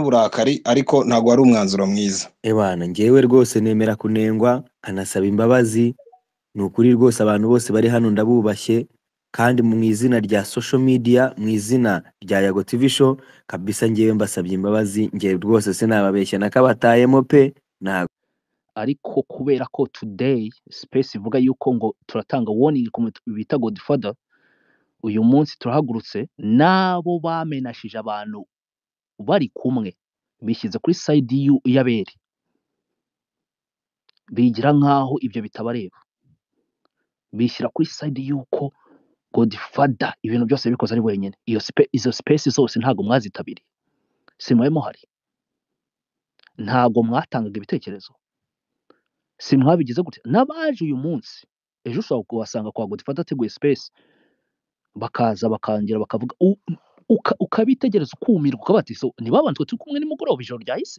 nk'uburakari ariko ntabwo ari umwanzuro mwiza ebana ngewe rwose nemera kunengwa nkanasaba imbabazi ni ukuri rwose abantu bose bari hano ndabubashye kandi mu izina rya social media mu izina rya Yago TV show kabisa ngewe mbasabye imbabazi ngewe rwose sinababeshya nakabatayemo pe ntabwo ariko kubera ko today space ivuga yuko ngo turatanga warning bita godfather uyu munsi turahagurutse n'abo bamenashije abantu bari kumwe, bishyize kuri sayidi y'abere, bigira nk'aho ibyo bitabareba, bishyira kuri sayidi y'uko godifada ibintu byose yabikoze ari wenyine, izo space zose ntabwo mwazitabiriye, simwari muhari, ntabwo mwatangaga ibitekerezo, simwabigize gutya, n'abaje uyu munsi, ejo ushobora kuhasanga kwa godifada ateguye sipesi, bakaza bakangira bakavuga. ukabitegereza ukumirwa ukavuga ati ntibabanzwe turi kumwe nimugoroba ijoro ryahise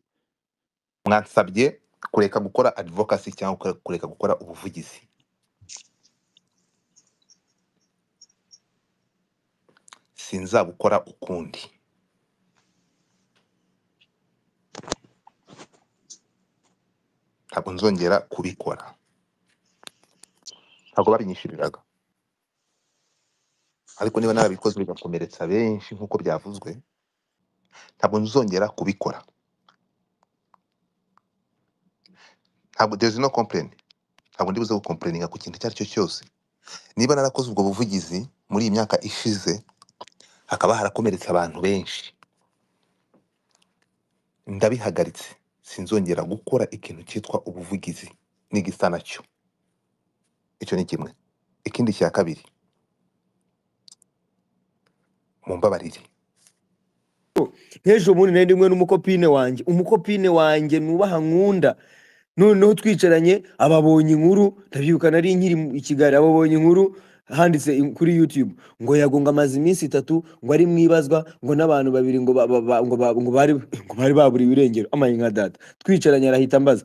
mwasabye kureka gukora advocacy cyangwa kureka gukora ubuvugizi sinzabukora ukundi ntabwo nzongera kubikora ntabwo babinyishyuriraga ariko niba narabikoze bigakomeretsa benshi nk'uko byavuzwe ntabwo nzongera kubikora ntabwo there no complain ntabwo ndibuze gukomplaininga ku kintu icyo ari cyo cyose niba narakoze ubwo buvugizi muri iyi myaka ishize hakaba harakomeretse abantu benshi ndabihagaritse sinzongera gukora ikintu cyitwa ubuvugizi n'igisa nacyo icyo ni kimwe ikindi cya kabiri mumbabarire nk'ejo oh, bundi nari rimwe n'umukopine wanjye umukopine wanjye nubaha nkunda noneho twicaranye ababonye inkuru ndabyibuka nari nkiri i kigali ababonye inkuru handitse kuri yutube ngo yagunga amaze iminsi itatu ngo ari mu ngo n'abantu babiri ngo bari baburiwe ibirengero amanye nka data twicaranye arahita ambaza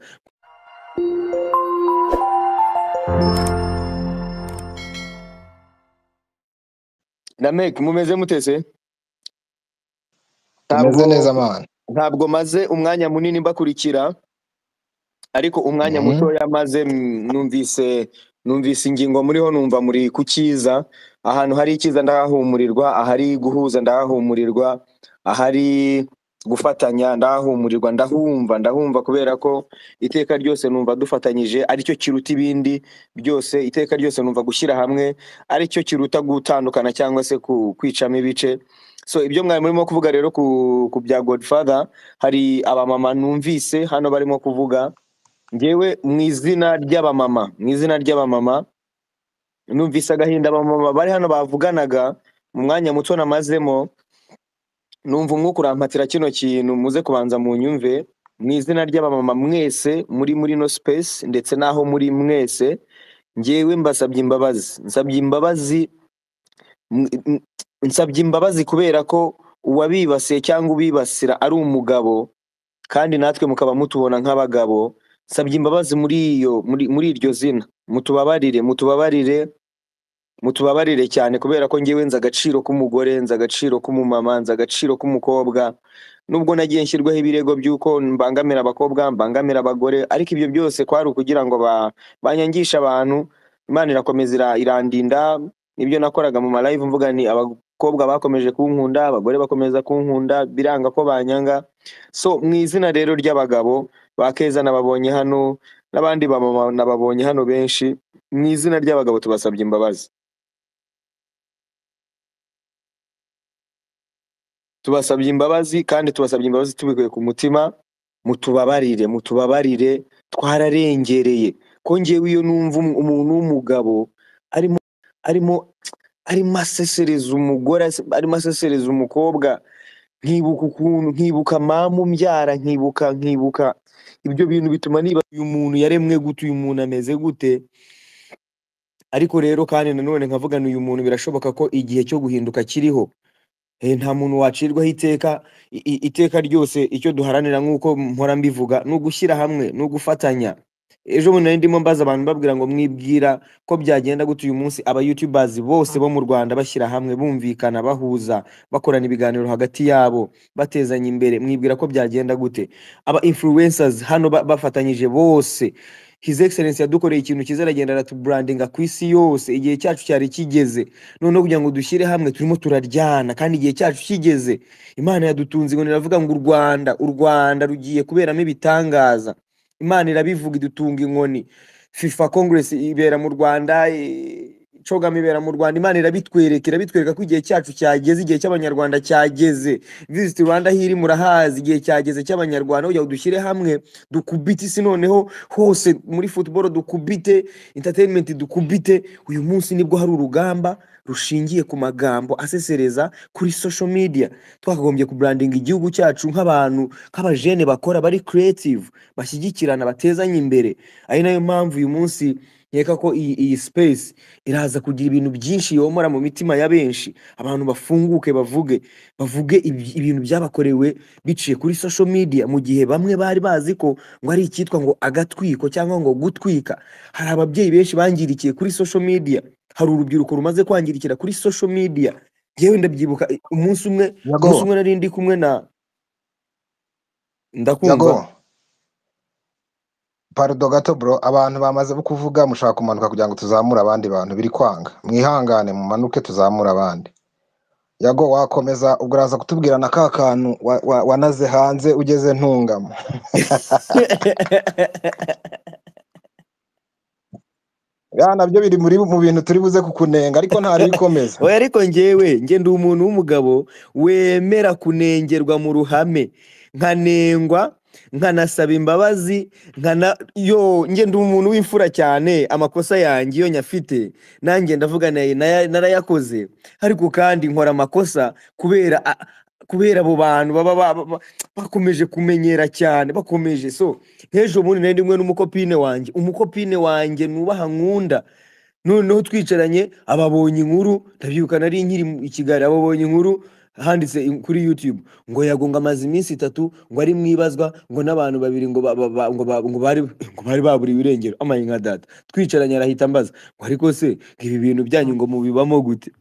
Nameke mumeze mutese ntabwo neza amahane ntabwo maze umwanya munini mbakurikira ariko umwanya mhm. muto maze numvise numvise ingingo muriho numva muri ku cyiza ahantu hari icyiza ndahahumurirwa ahari guhuza ndahahumurirwa ahari gufatanya ndahumurirwa ndahumva ndahumva kubera ko iteka ryose numva dufatanyije aricyo kiruta ibindi byose iteka ryose numva gushyira hamwe aricyo kiruta gutandukana cyangwa se kwicamo ibice so ibyo mwari murimo kuvuga rero ku bya godfather hari abamama numvise hano barimo kuvuga ngewe mu izina ry'abamama mu izina ry'abamama numvise agahinda abamama bari hano bavuganaga mu mwanya muto namazemo numva umwuka urampatira kino kintu muze kubanza mu nyumve mu izina ry'abamama mwese muri muri no sipesi ndetse n'aho muri mwese ngewe mbasabye imbabazi nsabye imbabazi nsabye imbabazi kubera ko uwabibasiye cyangwa ubibasira ari umugabo kandi natwe mukaba mutubona nk'abagabo nsabye imbabazi muri iyo muri iryo zina mutubabarire mutubabarire mutubabarire cyane kubera ko ngewe nzi agaciro k'umugore nza agaciro k'umumama nzi agaciro k'umukobwa nubwo nagiye nshyirwaho ibirego by'uko mbangamira abakobwa mbangamira abagore ariko ibyo byose kwari ukugira ngo banyangishe abantu imana irakomeza irandinda nibyo nakoraga mu malayivu mvuga ni abakobwa bakomeje kunkunda abagore bakomeza kunkunda biranga ko banyanga so mu izina rero ry'abagabo bakeza keza nababonye hano n'abandi bamama nababonye hano benshi mu izina ry'abagabo tubasabye imbabazi tubasabye imbabazi kandi tubasabye imbabazi tubikuye ku mutima mutubabarire mutubabarire twararengereye kongewe iyo numva umuntu w'umugabo arimo arimo arimo asesereza umugore arimo asesereza umukobwa nkibuka ukuntu nkibuka mamu mbyara nkibuka nkibuka ibyo bintu bituma niba uyu muntu yaremwe gute uyu muntu ameze gute ariko rero kandi nanone nkavugana uyu muntu birashoboka ko igihe cyo guhinduka kiriho Eh, nta muntu wacirwaho iteka iteka ryose icyo duharanira nk'uko mpora mbivuga ni ugushyira hamwe ni ugufatanya ejo bundi nari ndimo mbaza abantu babwira ngo mwibwira ko byagenda gutya uyu munsi aba yutubazi bose bo mu rwanda bashyira hamwe bumvikana bahuza bakorana ibiganiro hagati yabo batezanya imbere mwibwira ko byagenda gute aba influencers hano bafatanyije bose hizi egiserensi yadukoreye ikintu cyiza aragenda aratuburandinga ku isi yose igihe cyacu cyari kigeze noneho kugira ngo dushyire hamwe turimo turaryana kandi igihe cyacu kigeze imana yadutunze ngo iravuga ngo u rwanda u rwanda rugiye kuberamo ibitangaza imana irabivuga idutunga inkoni fifa kongeresi ibera mu rwanda eh, nshogama ibera mu rwanda imana irabitwereka irabitwereka ko igihe cyacu cyageze igihe cy'abanyarwanda cyageze visiti rwanda aho iri murahazi igihe cyageze cy'abanyarwanda kugira ngo dushyire hamwe dukubite isi noneho hose muri futuboro dukubite intateyinimenti dukubite uyu munsi nibwo hari urugamba rushingiye ku magambo asesereza kuri social media twakagombye kuburandinga igihugu cyacu nk'abantu nk'abajene bakora bari creative bashyigikirana batezanye imbere ari nayo mpamvu uyu munsi nkeka ko iyi sipesi iraza kugira ibintu byinshi yomora mu mitima ya benshi abantu bafunguke bavuge bavuge ibintu byabakorewe biciye kuri sosho midiya mu gihe bamwe bari bazi ko ngo ari icyitwa ngo agatwiko cyangwa ngo gutwika hari ababyeyi benshi bangirikiye kuri sosho midiya hari urubyiruko rumaze kwangirikira kuri sosho midiya yewe ndabyibuka umunsi umwe umunsi umwe nari kumwe na ndakumva Parido gato bro abantu bamaze kuvuga mushaka kumanuka kugira ngo tuzamure abandi bantu biri kwanga mwihangane mumanuke tuzamure abandi yago wakomeza ubwo uraza kutubwira na ka kantu wanaze hanze ugeze ntungamo nabyo biri muri mu bintu turi buze kukunenga ariko ntari bikomeza we ariko ngewe ngenda umuntu w'umugabo wemera kunengerwa mu ruhame nkanengwa nkanasaba imbabazi nkana yo ngenda umuntu w'imfura cyane amakosa yanjye iyo nyafite nanjye ndavuga narayakoze ariko kandi nkora amakosa kubera kubera abo bantu baba bakomeje kumenyera cyane bakomeje so nk'ejo bundi nari ndimwe n'umukopine wanjye umukopine wanjye nubaha nkunda noneho twicaranye ababonye inkuru ndabyuka nari nkiri i kigali ababonye inkuru handitse kuri yutube ngo yagunga amaze iminsi itatu ngo ari mu ngo n'abantu babiri ngo ngo bari baburiwe irengero amaye nka data twicaranye arahita ambaza ngo ariko se ngo ibi bintu byanyu ngo mubibamo gute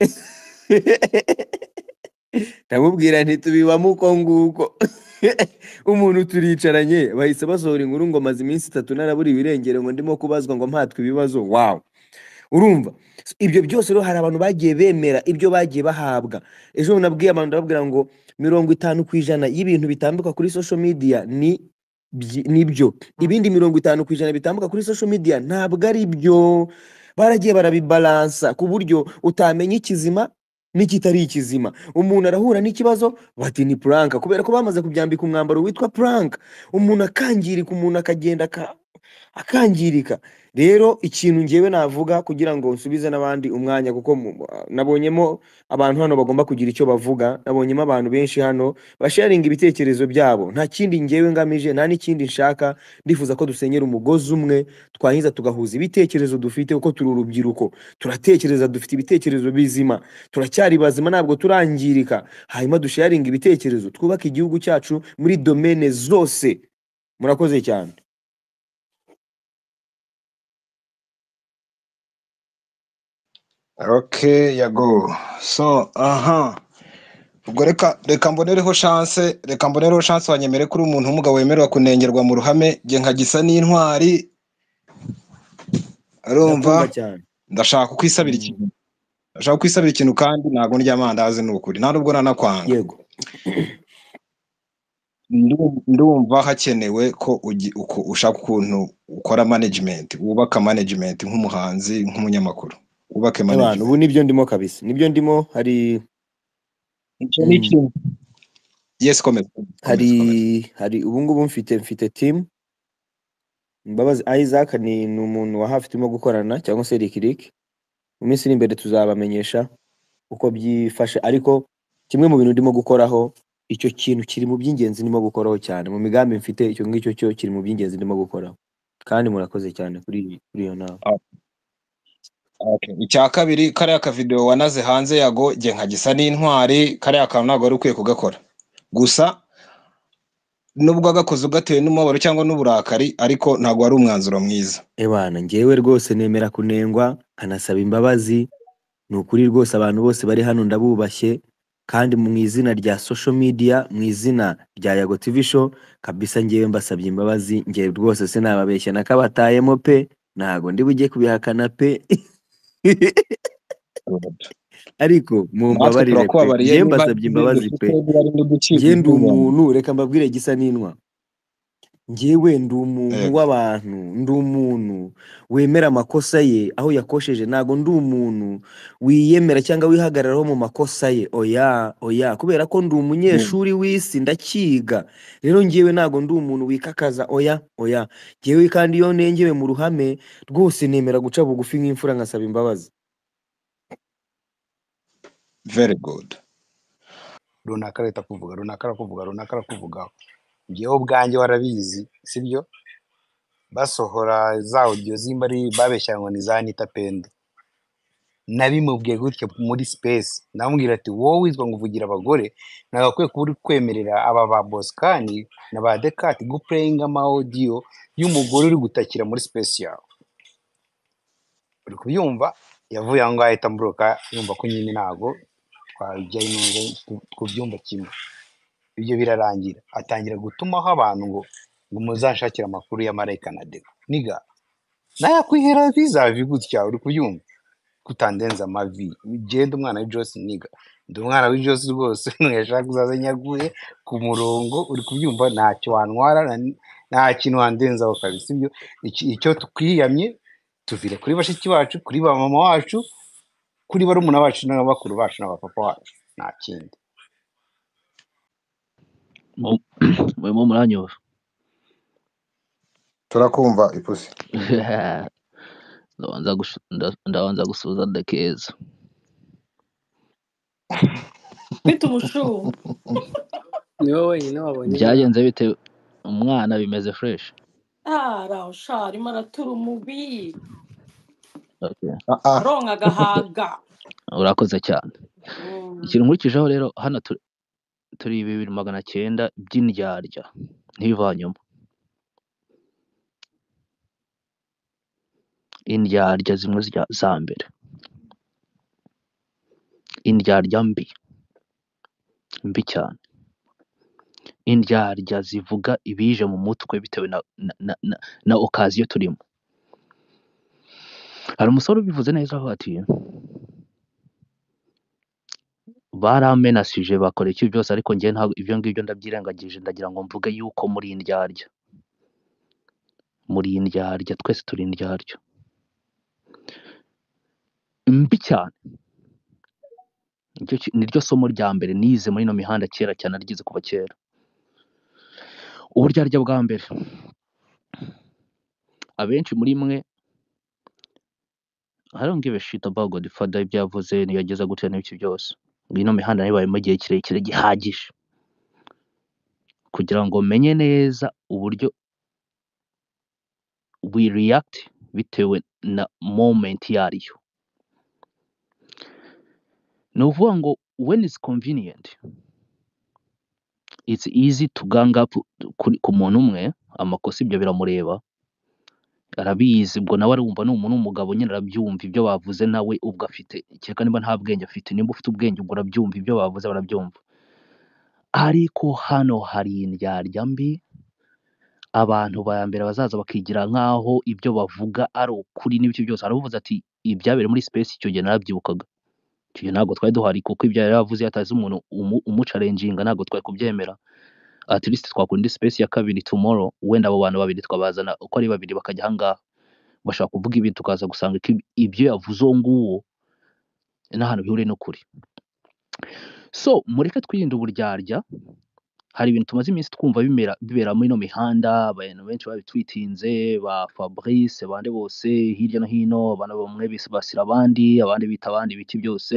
ndamubwira ntitubibamo uko nguko umuntu turicaranye bahise basohora inkuru ngo amaze iminsi itatu naraburiwe ibirengero ngo ndimo kubazwa ngo mpatwe ibibazo wawu urumva ibyo byose rero hari abantu bagiye bemera ibyo bagiye bahabwa ejo nabwiye abantu ndababwira ngo mirongo itanu ku ijana y'ibintu bitambuka kuri social media ni nibyo ibindi mirongo itanu ku ijana bitambuka kuri social media ntabwo ari byo baragiye barabibalansa ku buryo utamenya ikizima n'ikitari ikizima umuntu arahura n'ikibazo bati ni puranka kubera ko bamaze kubyambika umwambaro witwa puranka umuntu akangirika umuntu akagenda akangirika rero ikintu ngewe navuga kugira ngo nsubize n'abandi umwanya kuko nabonyemo abantu hano bagomba kugira icyo bavuga nabonyemo abantu benshi hano basharinga ibitekerezo byabo nta kindi ngewe ngamije nta n'ikindi nshaka ndifuza ko dusenyera umugozi umwe twangiza tugahuza ibitekerezo dufite kuko turi urubyiruko turatekereza dufite ibitekerezo bizima turacyari bazima ntabwo turangirika hanyuma dusharinga ibitekerezo twubake igihugu cyacu muri domene zose murakoze cyane ok yago so aha ubwo reka reka mbonereho shanse reka mbonereho shanse wanyemere kuri umuntu w'umugabo wemererwa kunengerwa mu ruhame njye nkagisa n'intwari arumva ndashaka kwisabira hmm. ikintu ndashaka kwisabira ikintu kandi ntabwo ndya amandazi ni ukuri nta nubwo nanakwanga yego ndumva hakenewe ko ushaka ukuntu ukora management wubaka management nk'umuhanzi nk'umunyamakuru wubake management ubu nibyo ndimo kabisa nibyo ndimo hari icyo ni ikintu mm, yes komeza hari hari ubu ngubu mfite mfite team Mbabazi Isaac ni umuntu wa hafi turimo gukorana cyangwa se Rick mu minsi iri imbere tuzabamenyesha uko byifashe ariko kimwe mu bintu ndimo gukoraho icyo kintu kiri mu by'ingenzi ndimo gukoraho cyane mu migambi mfite icyo ngicyo cyo kiri mu by'ingenzi ndimo gukoraho kandi murakoze cyane kuri iyo nama ah. icya kabiri kariya akavidewo wanaze hanze yago jye nkagisa n'intwari kariya kantu ntabwo wari ukwiye kugakora gusa nubwo agakoze ugatewe n'umubabaro cyangwa n'uburakari ariko ntabwo ari umwanzuro mwiza ebana ngewe rwose nemera kunengwa nkanasaba imbabazi ni ukuri rwose abantu bose bari hano ndabubashye kandi mu izina rya social media mu izina rya yago TV show kabisa ngewe mbasabye imbabazi ngewe rwose sinababeshya na kabatayemo pe ntabwo ndi bujye kubihakana pe ariko mu mbabarire pe njye mbasabye imbabazi pe njye ndi umuntu reka mbabwire gisa n'inwa Njyewe ndi umuntu w'abantu, ndi umuntu wemera amakosa ye aho yakosheje, ntago ndi umuntu wiyemera cyangwa wihagararaho mu makosa ye, oya, oya, kubera ko ndi umunyeshuri w'isi ndacyiga, rero njyewe ntago ndi umuntu wikakaza, oya, oya, njyewe kandi iyo nengewe mu ruhame rwose nemera guca bugufi nk'imfura ngasaba imbabazi. Very good. runaka arahita akuvuga runaka arakuvuga runaka arakuvuga njyewe ubwanjye warabizi sibyo basohora za odiyo zimba babeshya ngo ni za nita pendo nabimubwiye gutya muri sipesi namubwira ati wowe witwa ngo uvugira abagore ntabwo akwiye kuba uri kwemerera aba ba bosikani na ba dekati gupureyinga amawodiyo y'umugore uri gutakira muri sipesi yawe uri kubyumva yavuye aho ngaho ahita amburoka yumva ko nyine ntabwo twajya ino tubyumva kimwe ibyo birarangira atangira gutumaho abantu ngo ngo muzanshakire amakuru ya marayika na deo niga nayakwihera bizavi gutya uri kubyumva kutandenza amavi genda umwana w'ijose niga ndi umwana w'ijose rwose ntiyashaka uzaza nyaguye ku murongo uri kubyumva ntacyo wantwara nta kintu wandenzaho kabisa ibyo icyo twiyamye tuvire kuri bashiki bacu kuri ba mama wacu kuri barumuna bacu n'abakuru bacu na papa wacu nta kindi murimo muranyumva turakumva ipusi ndabanza gusuhuza ndakeza mfite umushubu ni wowe wenyine wabonye byagenze bite umwana bimeze fureshi arasha ah, arimo aratura umubiri aronka ah, ah. agahaga urakoze cyane mm. ikintu nkurikijeho rero hano turi bibiri magana cyenda by'indyarya ntivanyemo. Indyarya zimwe za mbere. Indyarya mbi. Mbi cyane. Indyarya zivuga ibije mu mutwe bitewe na na okaziyo turimo. Hari umusore ubivuze neza aho ati baramenasije bakora iki byose ariko njye ntabwo ibyo ngibyo ndabyirengagije ndagira ngo mvuge yuko muri indyarya, muri indyarya twese turi indyarya mbi cyane, ni ryo somo rya mbere nize muri ino mihanda kera cyane naryize kuva kera, uburyarya bwa mbere abenshi muri mwe I don't give a shit about Godfather ibyo yavuze yagize gutya n'ibiki byose. Ino mihanda nayibayemo igihe kirekire gihagije kugira ngo menye neza uburyo we react bitewe na moment yariyo, ni ukuvuga ngo when is convenient its easy to ku muntu umwe amakosa ibyo biramureba arabizi ubwo nawe arumva ni umuntu w'umugabo nyine arabyumva ibyo bavuze nawe ubwo afite kereka niba nta bwenge afite niba ufite ubwenge ubwo urabyumva ibyo bavuze barabyumva ariko hano hari indyarya mbi abantu ba mbere bazaza bakigira nk'aho ibyo bavuga ari ukuri n'ibyo byose aravuze ati ibyabereye muri space icyo gihe narabyibukaga icyo gihe ntabwo twari duhari kuko ibyo yari yavuze iyo umuntu umucarenjinga ntabwo twari kubyemera at least twakora indi space ya kabiri tomorrow wenda abo bantu babiri twabazana uko ari babiri bakajya ahangaha bashaka kuvuga ibintu tukaza gusanga ibyo yavuze uwo nguwo n'ahantu bihuriye n'ukuri so mureke twirinde uburyarya hari ibintu tumaze iminsi twumva bimera bibera muri ino mihanda abantu benshi babitwitinze ba Fabrice bande bose hirya no hino abantu bamwe basira abandi abandi bita abandi ibiki byose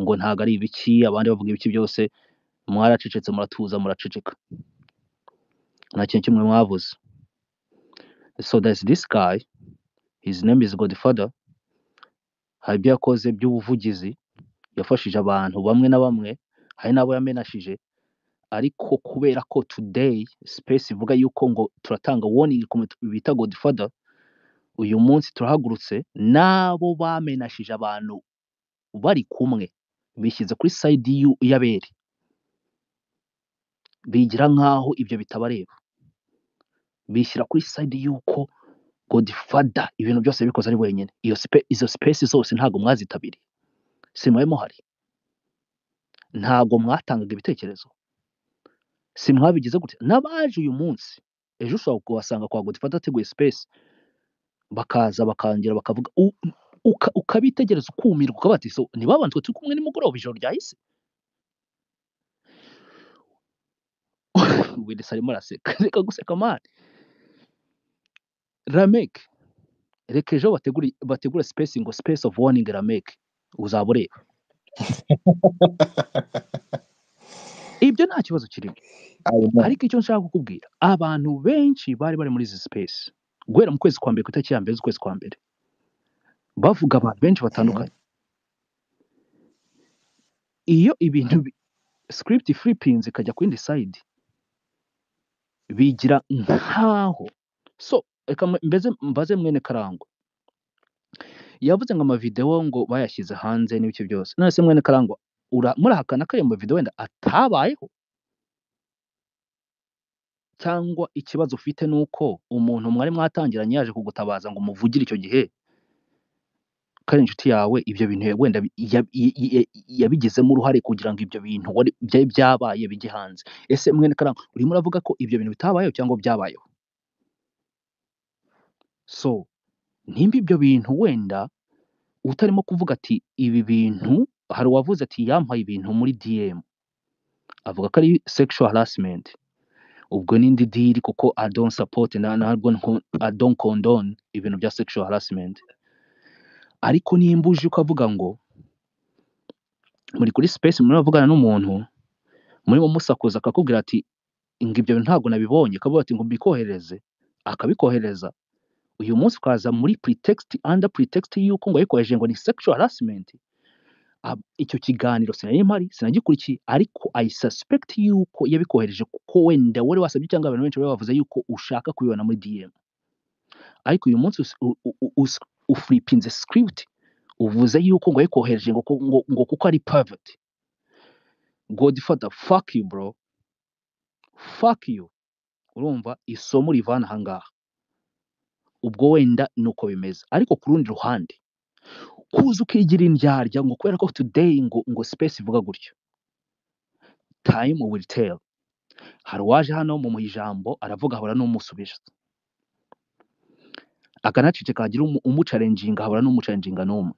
ngo ntago ari ibiki abandi bavuga ibiki byose mwaracecetse muratuza muraceceka nta kintu kimwe mwavuze so there's this guy his name is Godfather hari ibyo yakoze by'ubuvugizi yafashije abantu bamwe na bamwe hari n'abo yamenashije ariko kubera ko today space ivuga yuko ngo turatanga warning ku bita Godfather uyu munsi turahagurutse n'abo bamenashije abantu bari kumwe bishyize kuri side y'abere bigira nk'aho ibyo bitabareba, bishyira kuri sayidi y'uko godifada ibintu byose bikoze ari wenyine, iyo izo sipesi zose ntabwo mwazitabiriye, simwari muhari, ntabwo mwatangaga ibitekerezo, simwabigize gutya, n'abaje uyu munsi, ejo ushobora kubasanga kwa godifada ateguye sipesi, bakaza bakangira bakavuga, ukabitegereza ukumirwa ukabaza uti ese ntibabanje turi kumwe nimugoroba ijoro ryahise? wese arimo araseka reka guseka mani rameke reka ejo bategure sipesi ngo sipesi ofu waningi rameke uzaba ureba ibyo nta kibazo kirimo ariko icyo nshaka kukubwira abantu benshi bari bari muri izi sipesi guhera mu kwezi kwa mbere ku itariki ya mbere z'ukwezi kwa mbere bavuga abantu benshi batandukanye iyo ibintu script flipinze ikajya ku yindi sayidi bigira nkaho so reka mbaze mwene karangwa yavuze ngo amavidewo ngo bayashyize hanze n'ibiki byose none se mwene karangwa murahakana ko ayo mavidewo wenda atabayeho cyangwa ikibazo ufite ni uko umuntu mwari mwatangiranye yaje kugutabaza ngo umuvugire icyo gihe ko ari inshuti yawe ibyo bintu wenda yabigizemo uruhare kugira ngo ibyo bintu byabaye bijye hanze ese mwene karangwa urimo uravuga ko ibyo bintu bitabayeho cyangwa byabayeho so nimba ibyo bintu wenda utarimo kuvuga ati ibi bintu hari uwavuze ati yampaye ibintu muri diyemu avuga ko ari sexual harassment ubwo ni indi diri kuko adoni sapoti ntabwo ibintu bya sexual harassment ariko nimba uje ukavuga ngo muri kuri sipesi murimo muravugana n'umuntu murimo musakuza akakubwira ati ngo ibyo ntabwo nabibonye akavuga ati ngo mbikohereze akabikohereza uyu munsi ukaza muri puritekisiti anda puritekisiti y'uko ngo yayikohereje ngo ni sekishuwa harasimenti icyo kiganiro sinari mpari sinagikurikiye ariko ayisasipegiti y'uko yabikohereje kuko wenda wari wasabye cyangwa abantu benshi bari bavuze yuko ushaka kubibona muri diyemu ariko uyu munsi ufuripinze sikiputi uvuze yuko ngo yikohereje ngo kuko ari paveti godifada faki yu bro faki yu urumva isomo rivana aha ubwo wenda ni uko bimeze ariko ku rundi ruhande kuza ukigira indyarya ngo kubera ko tudeyi ngo ngo sipesi ivuga gutyo tayimu wiri teri hari uwaje hano mu ijambo aravuga habura n'umusubiza akanacece kagira umucarenjinga habura n'umucarenjinga n'umwe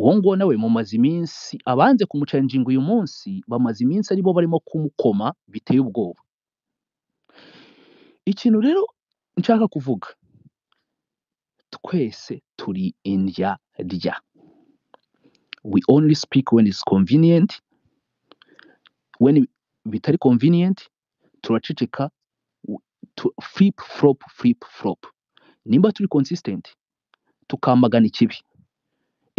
uwo nguwo nawe mumaze iminsi abanze kumucarenjinga uyu munsi bamaze iminsi aribo barimo kumukoma biteye ubwoba ikintu rero nshaka kuvuga twese turi indya rya we only speak when it's convenient when bitari convenient turaceceka flip flop flip flop nimba turi consistent tukamagana ikibi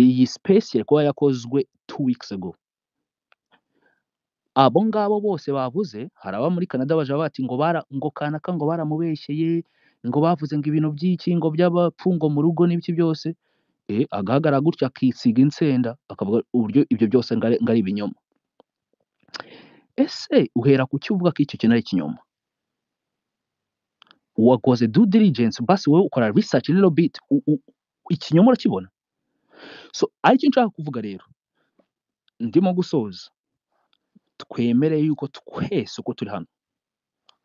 iyi space iri kuba yakozwe two weeks ago abo ngabo bose bavuze hari aba muri Canada baje bati ngo bara ngo kanaka ngo baramubeshyeye ngo bavuze ngo ibintu by'iki ngo by'abapfu mu rugo n'ibiki byose e eh, agahagarara gutya akisiga insenda akavuga uburyo ibyo byose ngo ari ibinyoma ese uhera ku cyuvuga k'icyo icyo kintu ari ikinyoma wakoze du diligensi basi wowe ukora risaci rero biti ikinyoma urakibona so aricyo nshaka kuvuga rero ndimo gusoza twemere yuko twese uko turi hano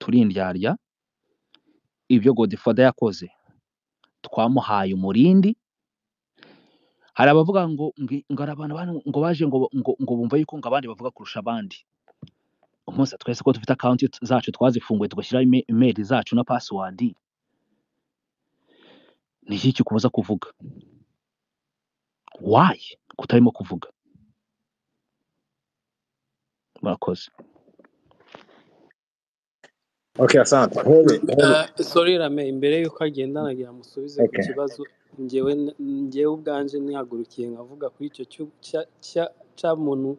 turindyarya ibyo godifada yakoze twamuhaye umurindi hari abavuga ngo ngo abantu ngo baje ngo ngo bumva yuko ngo abandi bavuga kurusha abandi nkose twese ko dufite akawunti zacu twazifunguye tugashyiraho imeri zacu na pasiwadi ni iki kikubuza kuvuga wayi kutarimo kuvuga murakoze Okay, asante. Eh, eh, sorry Rame, imbere y'uko agenda nagira musubize ku kibazo njyewe njyewe ubwanje nihagurukiye nkavuga kuri icyo cya muntu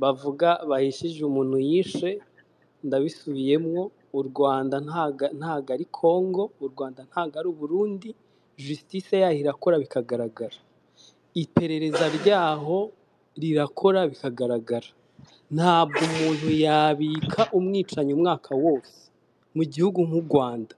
bavuga bahishije umuntu yishe ndabisubiyemo u rwanda ntago ari kongo u rwanda ntago ari uburundi justice yaho irakora bikagaragara iperereza ryaho rirakora bikagaragara ntabwo umuntu yabika umwicanyi umwaka wose mu gihugu nk'u rwanda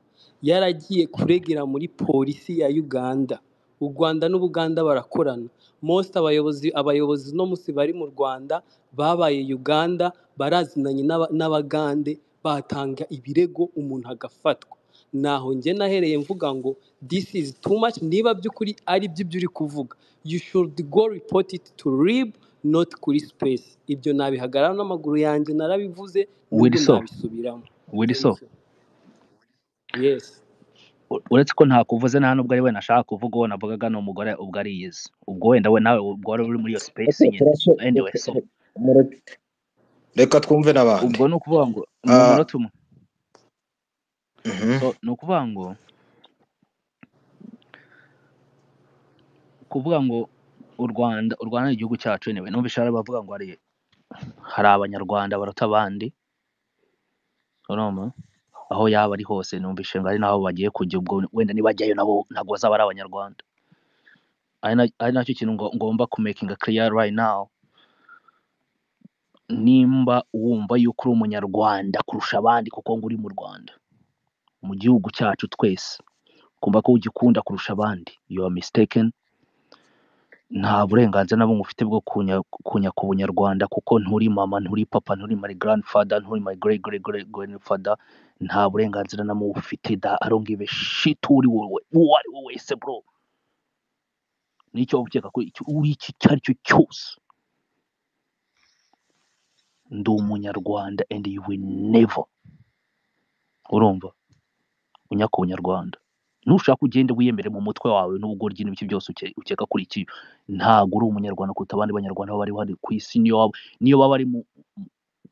yaragiye kuregera muri polisi ya uganda u rwanda n'ubuganda barakorana mose abayobozi abayobozi uno munsi bari mu rwanda babaye uganda barazinanye n'abagande batanga ibirego umuntu agafatwa naho njye nahereye mvuga ngo this is too much niba by'ukuri ari ibyo uri kuvuga you should go report it to rib not kuri space ibyo nabihagarara n'amaguru yanjye narabivuze ntabwo nabisubiramo wilson yes uretse ko nta kuvuze nta n'ubwo ari we nashaka kuvuga uwo navugaga ni umugore ubwo ari yize ubwo wenda we nawe ubwo wari uri muri iyo space nyine reka twumve n'abandi ubwo ni ukuvuga ngo ni ah. umunota umwe mhm. ni ukuvuga ngo kuvuga ngo u rwanda u rwanda ni igihugu cyacu niwe numva ishara bavuga ngo hari abanyarwanda baruta abandi urumva aho yaba ari hose numvishe ngo ari naho bagiye kujya ubwo wenda nibajyayo nabo ntabwo bazaba ari abanyarwanda ari nacyo kintu ngomba kumekinga clear right now nimba wumva yuko uri umunyarwanda kurusha abandi kuko ngo uri mu rwanda mu gihugu cyacu twese kumva ko ugikunda kurusha abandi you are mistaken nta burenganzira na bumwe ufite bwo ku bunyarwanda kuko nturi mama, nturi papa, nturi mari my grandfather, nturi my great great great grandfather, nta burenganzira na bumwe ufite da I don't give uri wowe uwo ari we wese bro n'icyo ukeka ko uri iki icyo ari cyo cyose ndi umunyarwanda and you will never urumva unyaka ubunyarwanda ntushake ugende wiyemere mu mutwe wawe n'ubwo urya ibintu byose ukeka kuri iki ntabwo uri umunyarwanda kuruta abandi banyarwanda baba bari hano ku isi niyo baba bari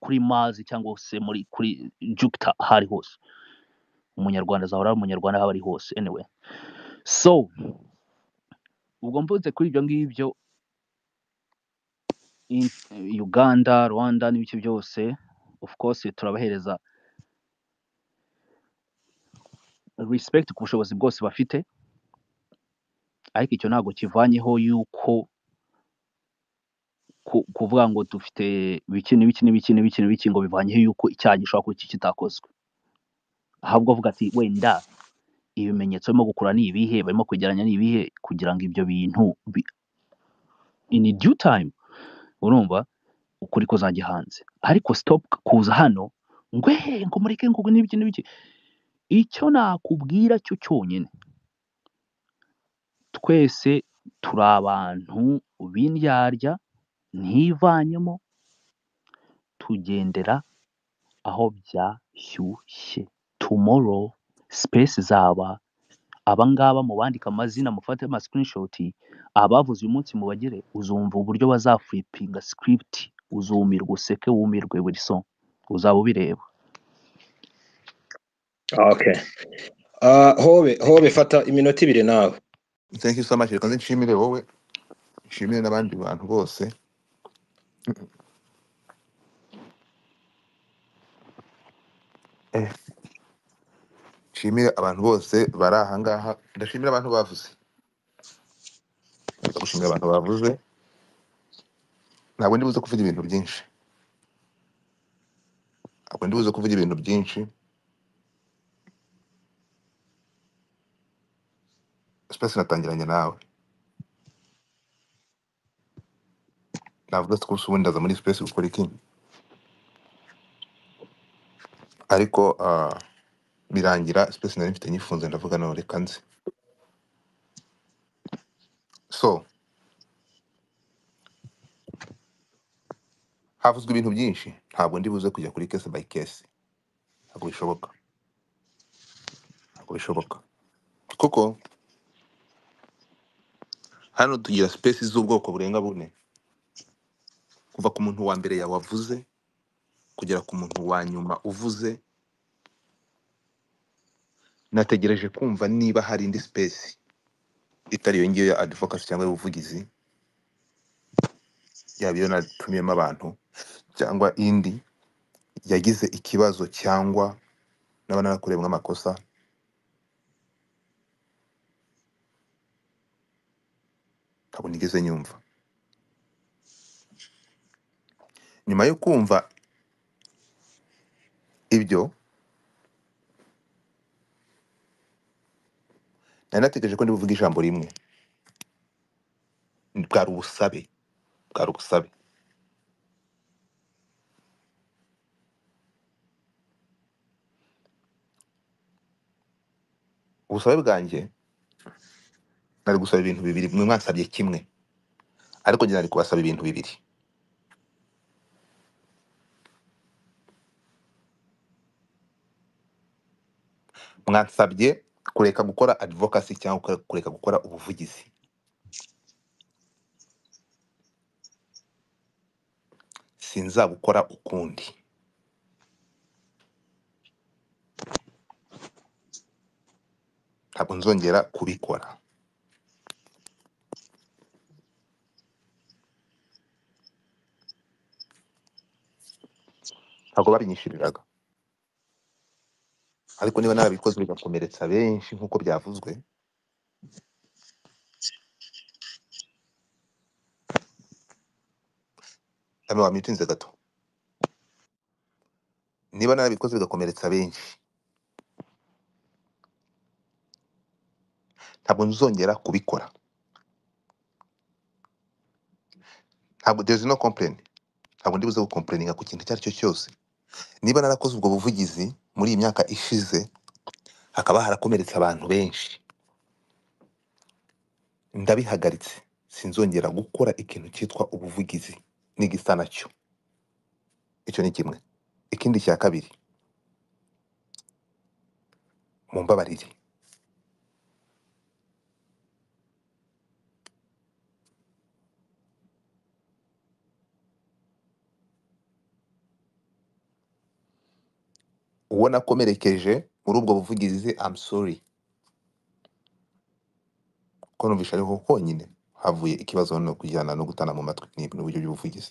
kuri mazi cyangwa se muri kuri jupita aho ari hose umunyarwanda azahora ari umunyarwanda aho ari hose anyway so ubwo mvutse kuri ibyo ngibyo uganda rwanda n'ibice byose of course turabahereza respect ku bushobozi bwose bafite ariko icyo ntabwo kivanyeho yuko kuvuga ngo dufite ibiki n'ibiki n'ibiki n'ibiki n'ibiki ngo bivanyeho yuko icyaha gishobora kuba iki kitakozwe ahubwo avuga ati wenda ibimenyetso barimo gukura ni ibihe barimo kwegeranya ni ibihe kugira ngo ibyo bintu in due time urumva ukuri ko kuzajya hanze ariko stop kuza hano ngo ngo mureke ngo n'ibiki n'ibiki icyo nakubwira cyo cyonyine twese turi abantu b'indyarya ntivanyemo tugendera aho byashyushye, tumoro sipesi izaba, aba ngaba amazina mufate amasikirinishoti, abavuze uyu munsi mubagere uzumva uburyo bazafuripinga sikiputi uzumirwa useke wumirwe buri somo uzaba ubireba. Ah, okay hobe ah, hobe fata iminota ibiri nawe thank you so much reka nshimire wowe nshimire n'abandi bantu bose eh. nshimire abantu bose bari aha ngaha ndashimira abantu bavuze ndashaka gushimira abantu bavuze ntabwo ndibuze kuvuga ibintu byinshi ntabwo ndibuze kuvuga ibintu byinshi Espèce natangiranye nawe navuga se ubundi ndaza muri Space gukora iki ariko ah, birangira Space nari mfite nyifunze ndavuga nawe reka nze so havuzwe ibintu byinshi ntabwo ndi buze kujya kuri case by case ntabwo bishoboka ntabwo bishoboka koko hano tugira sipesi z'ubwoko burenga bune kuva ku muntu wa mbere yawavuze kugera ku muntu wa nyuma uvuze nategereje kumva niba hari indi sipesi itari iyo ngiyo ya adivokasi cyangwa ubuvugizi yaba iyo natumiyemo abantu cyangwa indi yagize ikibazo cyangwa nabana narakureyemo amakosa ntabwo nigeze nyumva nyuma yo kumva ibyo nari nategereje ko ndi buvuge ijambo rimwe bwari ubusabe bwari ubusabe ubusabe bwanjye nari gusaba ibintu bibiri mwe mwasabye kimwe ariko njye nari kubasaba ibintu bibiri mwasabye kureka gukora advocacy cyangwa kureka- kureka gukora ubuvugizi sinzabukora ukundi ntabwo nzongera kubikora ntabwo babinyishyuriraga ariko niba narabikoze bigakomeretsa benshi nk'uko byavuzwe hano wamwitinze gato niba narabikoze bigakomeretsa benshi ntabwo nzongera kubikora ntabwo there no complain ntabwo ndibuze gukomplaininga ku kintu icyo ari cyo cyose niba narakoze ubwo buvugizi muri iyi myaka ishize hakaba harakomeretse abantu benshi ndabihagaritse sinzongera gukora ikintu cyitwa ubuvugizi n'igisa nacyo icyo ni kimwe ikindi cya kabiri mumbabarire uwo nakomerekeje muri ubwo buvugizi I'm sorry ko numvishe ariho honyine havuye ikibazo no kujyana no gutana mu matwi ni uburyo by'ubuvugizi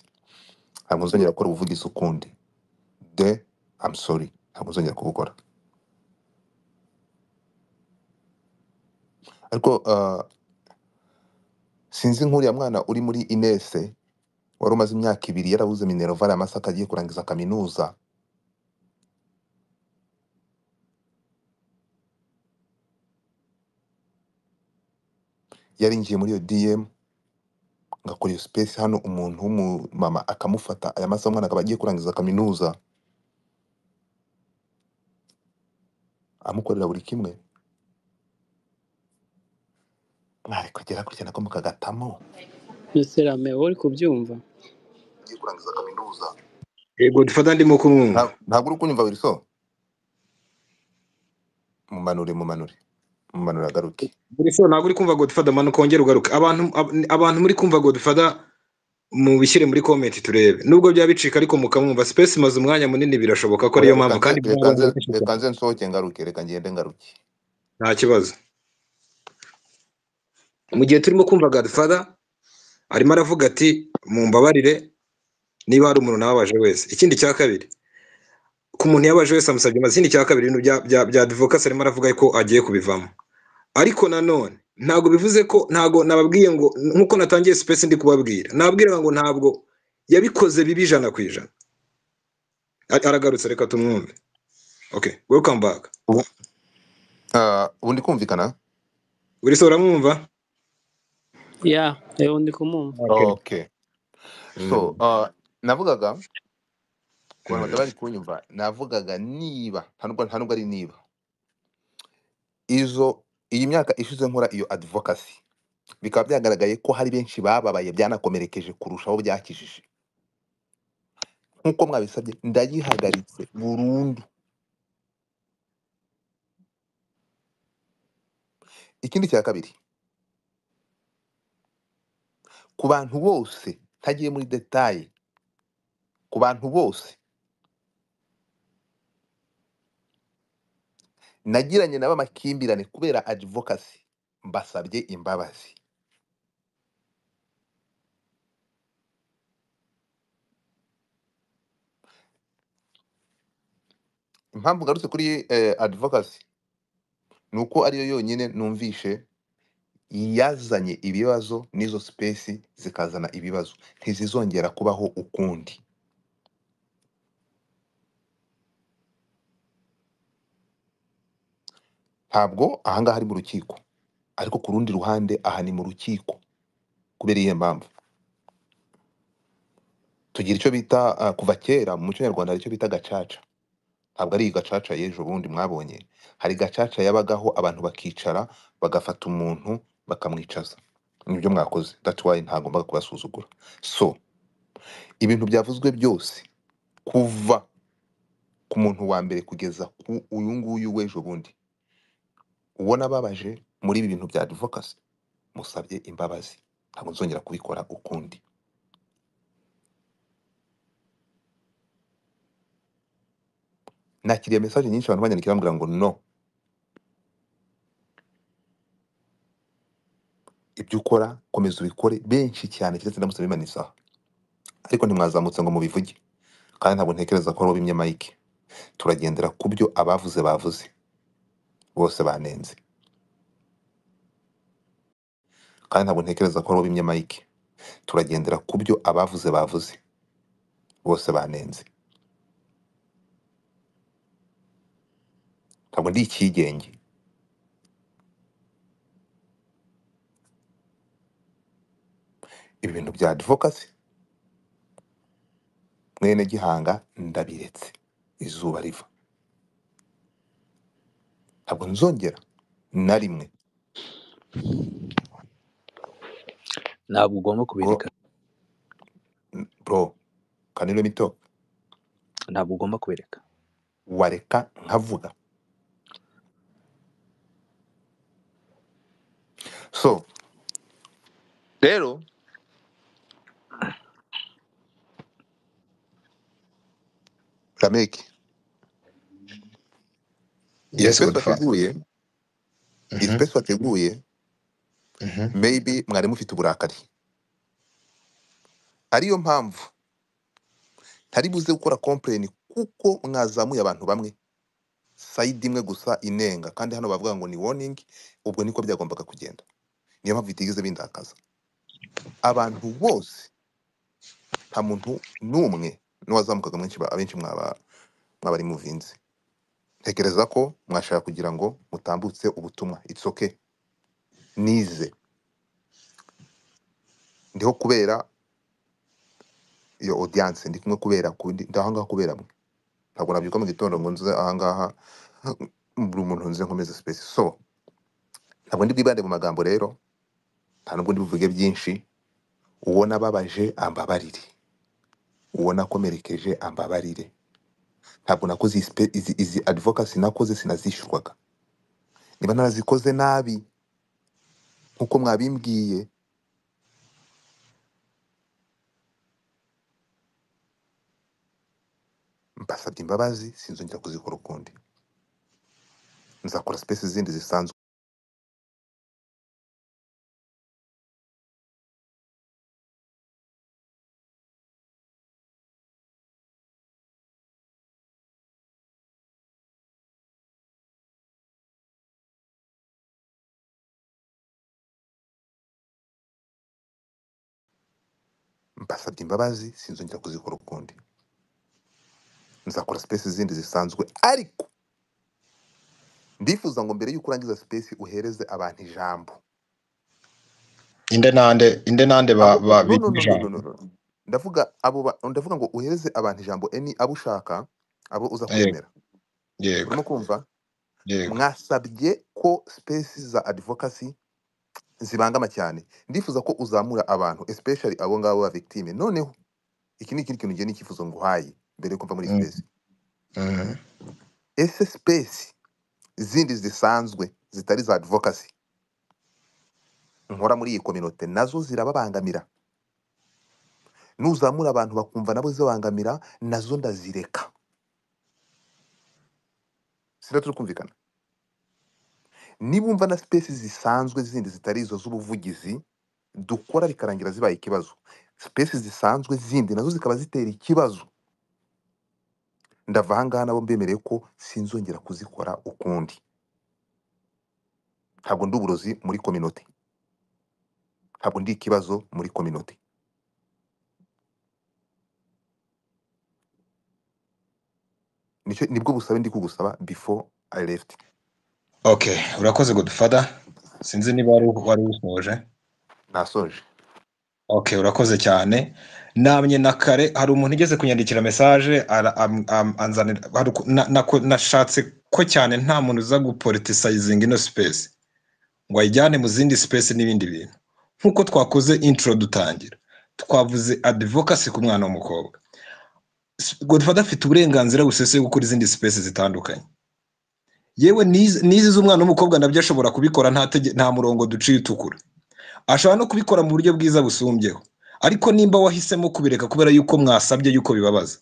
ntabwo nzongera gukora ubuvugizi ukundi de I'm sorry ntabwo nzongera kubukora ariko uh, sinzi nk'uriya mwana uri muri inese wari umaze imyaka ibiri yarabuze minerval amasaka agiye kurangiza kaminuza yarinjiye muri iyo DM ngakora iyo space hano umuntu w'umumama akamufata aya masaha umwana akaba agiye kurangiza kaminuza amukorera buri kimwe mwari kugera gutya nako mukagatamo Miserame wowe uri kubyumva agiye kurangiza kaminuza yego dufata ndimo kumwumva ntabwo uri kunyumva Wilson mumanure mumanure umubano uragaruke ntabwo uri kumva godifada manuka wongere ugaruke abantu abantu muri kumva godifada mubishyire muri komenti turebe nubwo byaba bicika ariko mukamwumva sipesi imaze umwanya munini birashoboka ko ariyo mpamvu kandi reka nze nsohoke ngaruke reka ngende ngaruke nta kibazo mu gihe turimo kumva godifada arimo aravuga ati mumbabarire niba hari umuntu nababaje wese ikindi cya kabiri ku muntu yabaje wese amusabye amazina cya kabiri ibintu bya adivokasi arimo aravuga ko agiye kubivamo ariko nanone ntabwo bivuze ko ntabwo nababwiye ngo nkuko natangiye sipesi ndi kubabwira nababwira ngo ntabwo yabikoze bibi ijana ku ijana aragarutse reka tumwumve oke welcome back ubu uh, ndi kumvikana buri se uramwumva ya rero ndi kumwumva oke so mm. uh, navugaga ku bantu mm. bari kunyumva navugaga niba nta nubwo ari niba izo Iyi myaka ishize nkora iyo advocacy bikaba byagaragaye ko hari benshi bababaye byanakomerekeje kurushaho byakijije nk'uko mwabisabye ndayihagaritse burundu ikindi cya kabiri ku bantu bose ntagiye muri detaye ku bantu bose nagiranye nabo amakimbirane kubera adivokasi mbasabye imbabazi impamvu ngarutse kuri eh, adivokasi ni uko ariyo yonyine numvishe yazanye ibibazo n'izo sipesi zikazana ibibazo ntizizongera kubaho ukundi ntabwo aha ari mu rukiko ariko ku rundi ruhande aha ni mu rukiko kubera iyihe mpamvu tugira icyo bita ah, kuva kera mu muco nyarwanda hari icyo bita gacaca ntabwo ari iyi gacaca y'ejo bundi mwabonye hari gacaca yabagaho abantu bakicara bagafata umuntu bakamwicaza nibyo mwakoze datuwayi ntagombaga kubasuzugura so ibintu byavuzwe byose kuva ku muntu wa mbere kugeza ku uyu nguyu w'ejo bundi uwo nababaje muri ibi bintu bya adivokasi musabye imbabazi ntabwo nzongera kubikora ukundi nakiriye mesaje nyinshi abantu banyandikira bambwira ngo no ibyo ukora komeza ubikore benshi cyane keretse ndamutse bimana isaha ariko ntimwazamutse ngo mubivuge kandi ntabwo ntekereza ko ari bimye mike turagendera ku byo abavuze bavuze bose banenze kandi ntabwo ntekereza ko wabimye mike turagendera ku byo abavuze bavuze bose banenze ntabwo ndi icyigenge ibintu bya advokasi mwene gihanga ndabiretse izuba riva ntabwo nzongera na rimwe ntabwo ugomba kubireka bro can you ntabwo ugomba kubireka wareka nkavuga so rero rameki iyo twese twateguye twateguye maybe mwari ufite uburakari ariyo mpamvu ntari buze gukora kompleni kuko mwazamuye abantu bamwe sayidi imwe gusa inenga kandi hano bavuga ngo ni warning ubwo niko byagombaga kugenda niyo mpamvu bitigeze bindakaza abantu bose nta muntu n'umwe n'uwazamukaga abenshi mwaba mwaba ari muvinzi tekereza ko mwashaka kugira ngo mutambutse ubutumwa it's okay nize ndiho kubera iyo audience ndi kumwe kubera ku- ndi ndi ahangaha kubera mwe ntabwo nabyuka mu gitondo ngo nze ahangaha buri muntu nze nkomeze space so ntabwo ndi bwibande mu magambo rero nta nubwo ndi buvuge byinshi uwo nababaje ambabarire uwo nakomerekeje ambabarire ntabwo nakoze izi izi advocacy nakoze sinazishyurwaga niba narazikoze nabi nk'uko mwabimbwiye mbasabye imbabazi sinzongera kuzikora ukundi nzakora sipesi zindi zisanzwe mbasabye imbabazi sinzongera kuzikora ukundi nzakora sipesi zindi zisanzwe ariko ndifuza ngo mbere y'uko urangiza sipesi uhereze abantu ijambo inde nande inde nande ba ndavuga abo ndavuga ngo uhereze abantu ijambo eni abo ushaka abo uza kwemera yego urimo kumva mwasabye ko sipesi za adivokasi zibangama cyane ndifuza ko uzamura abantu especially abo ngabo ba victime noneho iki ni ikindi kintu ngiye n'icyifuzo nguhaye mbere yuko mva muri space mm. mm-hmm. ese space zindi zisanzwe zitari za advocacy nkora muri iyi kominote nazo zirababangamira nuzamura abantu bakumva nabo zibangamira nazo ndazireka sida turi kumvikana nibumva na sipesi zisanzwe zindi zitari izo z'ubuvugizi dukora bikarangira zibaye ikibazo sipesi zisanzwe zindi nazo zikaba zitera ikibazo ndava ahangaha nabo mbemereye ko sinzongera kuzikora ukundi ntabwo ndi uburozi muri kominote ntabwo ndi ikibazo muri kominote nibwo busabe ndi kugusaba before i left Okay urakoze godufada sinzi niba wari usoje nasoje okay urakoze cyane namye na kare hari umuntu ugeze kunyandikira mesaje nashatse ko cyane nta muntu uza gupolitisayizinga ino sipesi ngo ayijyane mu zindi sipesi n'ibindi bintu nk'uko twakoze intro dutangira twavuze adivokasi ku mwana w'umukobwa godufada afite uburenganzira busesuye gukora izindi sipesi zitandukanye yewe n'izi z'umwana w'umukobwa nabyo ashobora kubikora nta murongo duciye utukura ashobora no kubikora mu buryo bwiza busumbyeho ariko nimba wahisemo kubireka kubera yuko mwasabye yuko bibabaza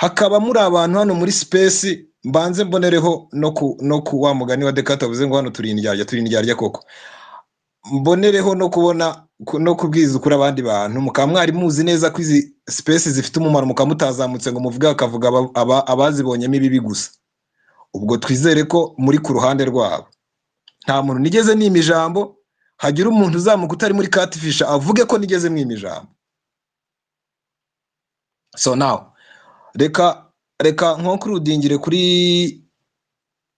hakaba muri abantu hano muri sipesi mbanze mbonereho no ku wa mugani wa dekata bavuze ngo hano turi indyarya turi indyarya koko mbonereho no kubona no kubwiriza ukuri abandi bantu mukaba mwari muzi neza ko izi sipesi zifite umumaro mukaba mutazamutse ngo muvuge hakavuga abazibonyemo ibibi gusa ubwo twizere ko muri ku ruhande rwabo nta muntu nigeze nima ijambo hagira umuntu uzamuka utari muri katifisha avuge ko nigeze mu ijambo so nawe reka reka nkokurudingire kuri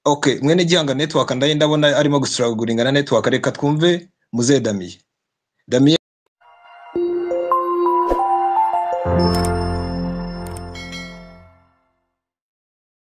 ok mwene gihanga netiwaka ndaye ndabona arimo gusuraguringa na netiwaka reka twumve muze muzedamiye damiye